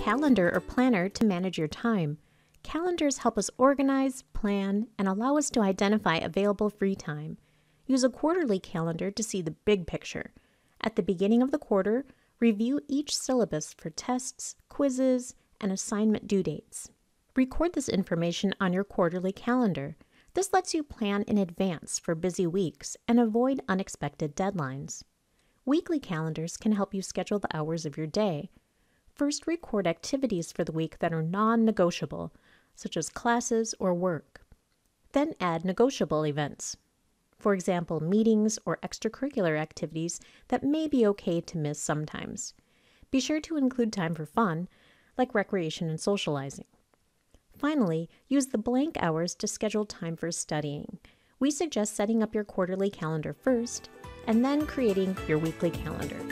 calendar or planner to manage your time. Calendars help us organize, plan, and allow us to identify available free time. Use a quarterly calendar to see the big picture. At the beginning of the quarter, review each syllabus for tests, quizzes, and assignment due dates. Record this information on your quarterly calendar. This lets you plan in advance for busy weeks and avoid unexpected deadlines. Weekly calendars can help you schedule the hours of your day first record activities for the week that are non negotiable, such as classes or work. Then add negotiable events, for example, meetings or extracurricular activities that may be okay to miss sometimes. Be sure to include time for fun, like recreation and socializing. Finally, use the blank hours to schedule time for studying. We suggest setting up your quarterly calendar first and then creating your weekly calendar.